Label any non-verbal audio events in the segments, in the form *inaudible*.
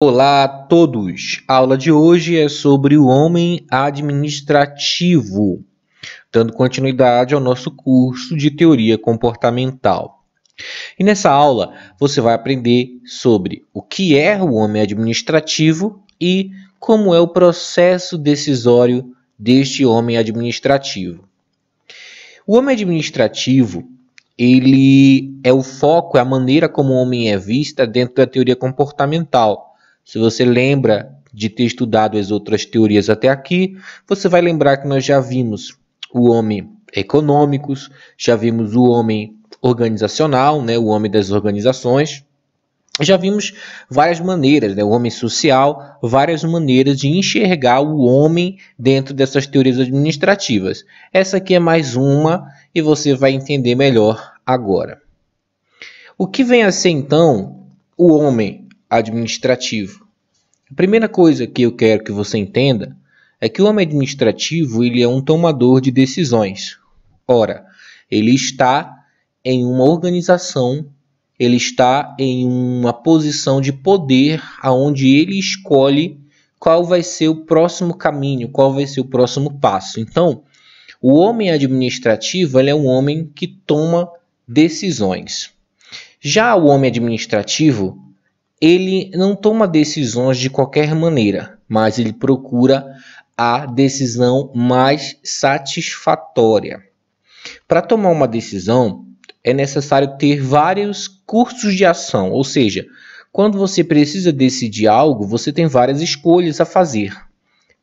Olá a todos! A aula de hoje é sobre o homem administrativo, dando continuidade ao nosso curso de teoria comportamental. E nessa aula você vai aprender sobre o que é o homem administrativo e como é o processo decisório deste homem administrativo. O homem administrativo ele é o foco, é a maneira como o homem é vista dentro da teoria comportamental se você lembra de ter estudado as outras teorias até aqui, você vai lembrar que nós já vimos o homem econômicos, já vimos o homem organizacional, né, o homem das organizações. Já vimos várias maneiras, né, o homem social, várias maneiras de enxergar o homem dentro dessas teorias administrativas. Essa aqui é mais uma e você vai entender melhor agora. O que vem a ser então o homem administrativo. A primeira coisa que eu quero que você entenda é que o homem administrativo ele é um tomador de decisões. Ora, ele está em uma organização, ele está em uma posição de poder aonde ele escolhe qual vai ser o próximo caminho, qual vai ser o próximo passo. Então, o homem administrativo ele é um homem que toma decisões. Já o homem administrativo, ele não toma decisões de qualquer maneira, mas ele procura a decisão mais satisfatória. Para tomar uma decisão, é necessário ter vários cursos de ação, ou seja, quando você precisa decidir algo, você tem várias escolhas a fazer.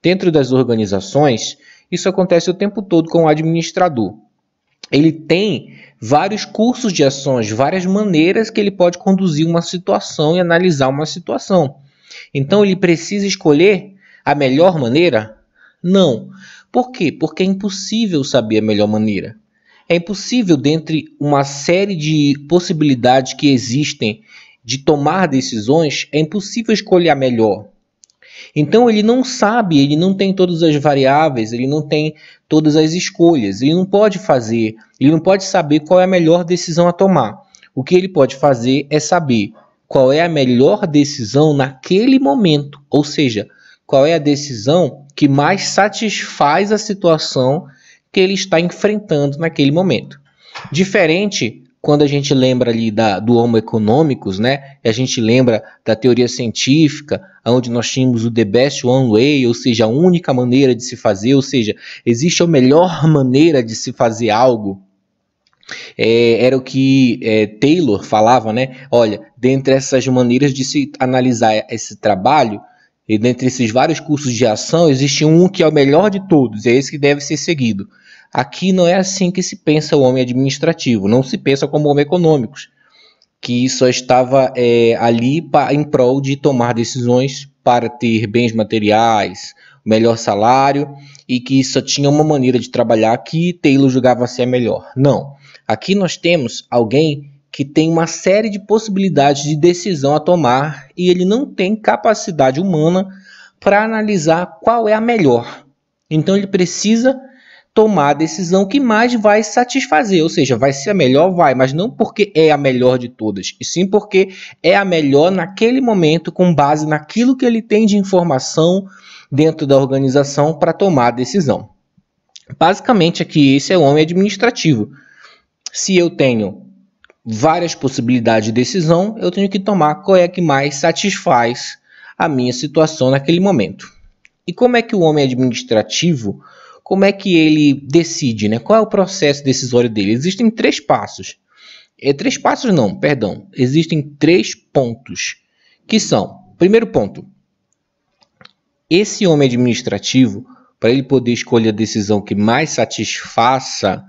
Dentro das organizações, isso acontece o tempo todo com o administrador ele tem vários cursos de ações, várias maneiras que ele pode conduzir uma situação e analisar uma situação. Então ele precisa escolher a melhor maneira? Não. Por quê? Porque é impossível saber a melhor maneira. É impossível, dentre uma série de possibilidades que existem de tomar decisões, é impossível escolher a melhor. Então ele não sabe, ele não tem todas as variáveis, ele não tem todas as escolhas, ele não pode fazer, ele não pode saber qual é a melhor decisão a tomar. O que ele pode fazer é saber qual é a melhor decisão naquele momento, ou seja, qual é a decisão que mais satisfaz a situação que ele está enfrentando naquele momento. Diferente quando a gente lembra ali da, do Homo econômicos, né, a gente lembra da teoria científica, onde nós tínhamos o the best one way, ou seja, a única maneira de se fazer, ou seja, existe a melhor *laughs* maneira de se fazer algo. É, era o que é, Taylor falava, né? Olha, dentre essas maneiras de se analisar esse trabalho, e dentre esses vários cursos de ação, existe um que é o melhor de todos, e é esse que deve ser seguido. Aqui não é assim que se pensa o homem administrativo, não se pensa como homem econômico, que só estava é, ali pra, em prol de tomar decisões para ter bens materiais, melhor salário e que só tinha uma maneira de trabalhar que Taylor julgava ser a melhor. Não. Aqui nós temos alguém que tem uma série de possibilidades de decisão a tomar e ele não tem capacidade humana para analisar qual é a melhor. Então ele precisa tomar a decisão que mais vai satisfazer, ou seja, vai ser a melhor, vai, mas não porque é a melhor de todas, e sim porque é a melhor naquele momento com base naquilo que ele tem de informação dentro da organização para tomar a decisão. Basicamente aqui esse é o homem administrativo. Se eu tenho várias possibilidades de decisão, eu tenho que tomar qual é que mais satisfaz a minha situação naquele momento. E como é que o homem administrativo como é que ele decide, né? Qual é o processo decisório dele? Existem três passos. É, três passos não, perdão. Existem três pontos que são: primeiro ponto, esse homem administrativo, para ele poder escolher a decisão que mais satisfaça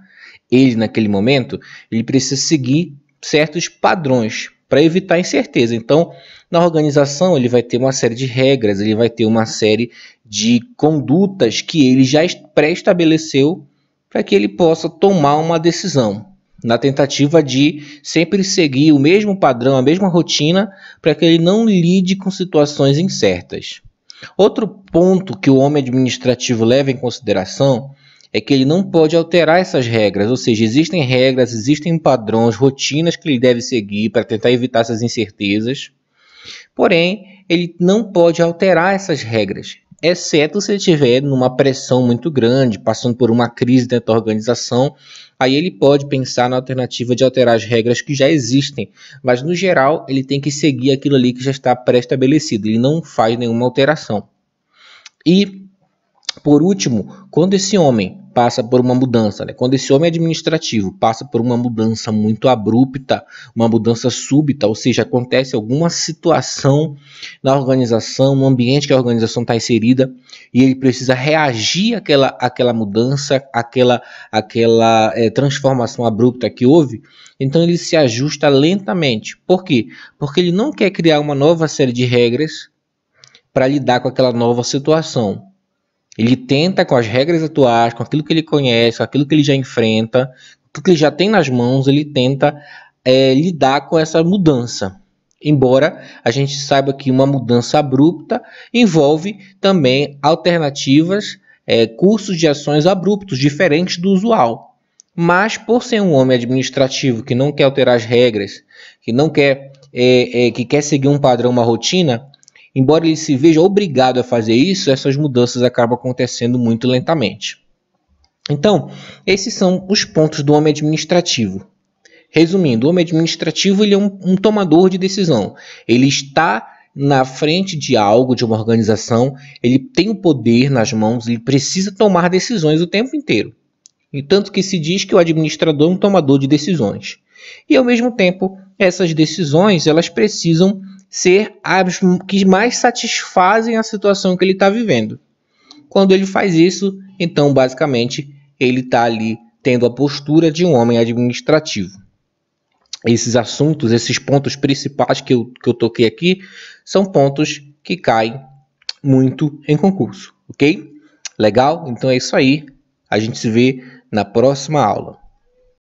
ele naquele momento, ele precisa seguir certos padrões, para evitar incerteza. Então, na organização, ele vai ter uma série de regras, ele vai ter uma série de condutas que ele já pré-estabeleceu para que ele possa tomar uma decisão, na tentativa de sempre seguir o mesmo padrão, a mesma rotina, para que ele não lide com situações incertas. Outro ponto que o homem administrativo leva em consideração é que ele não pode alterar essas regras, ou seja, existem regras, existem padrões, rotinas que ele deve seguir para tentar evitar essas incertezas. Porém, ele não pode alterar essas regras, exceto se ele estiver numa pressão muito grande, passando por uma crise dentro da organização. Aí ele pode pensar na alternativa de alterar as regras que já existem, mas no geral ele tem que seguir aquilo ali que já está pré-estabelecido, ele não faz nenhuma alteração. E por último, quando esse homem passa por uma mudança, né? quando esse homem administrativo passa por uma mudança muito abrupta, uma mudança súbita, ou seja, acontece alguma situação na organização, no ambiente que a organização está inserida, e ele precisa reagir àquela, àquela mudança, àquela, àquela é, transformação abrupta que houve, então ele se ajusta lentamente. Por quê? Porque ele não quer criar uma nova série de regras para lidar com aquela nova situação. Ele tenta, com as regras atuais, com aquilo que ele conhece, com aquilo que ele já enfrenta, com o que ele já tem nas mãos, ele tenta é, lidar com essa mudança. Embora a gente saiba que uma mudança abrupta envolve também alternativas, é, cursos de ações abruptos, diferentes do usual. Mas, por ser um homem administrativo que não quer alterar as regras, que não quer, é, é que quer seguir um padrão, uma rotina, Embora ele se veja obrigado a fazer isso, essas mudanças acabam acontecendo muito lentamente. Então, esses são os pontos do homem administrativo. Resumindo, o homem administrativo ele é um, um tomador de decisão. Ele está na frente de algo, de uma organização, ele tem o poder nas mãos, ele precisa tomar decisões o tempo inteiro. E tanto que se diz que o administrador é um tomador de decisões. E ao mesmo tempo, essas decisões elas precisam ser as que mais satisfazem a situação que ele está vivendo. Quando ele faz isso, então basicamente ele está ali tendo a postura de um homem administrativo. Esses assuntos, esses pontos principais que eu, que eu toquei aqui, são pontos que caem muito em concurso, ok? Legal? Então é isso aí. A gente se vê na próxima aula.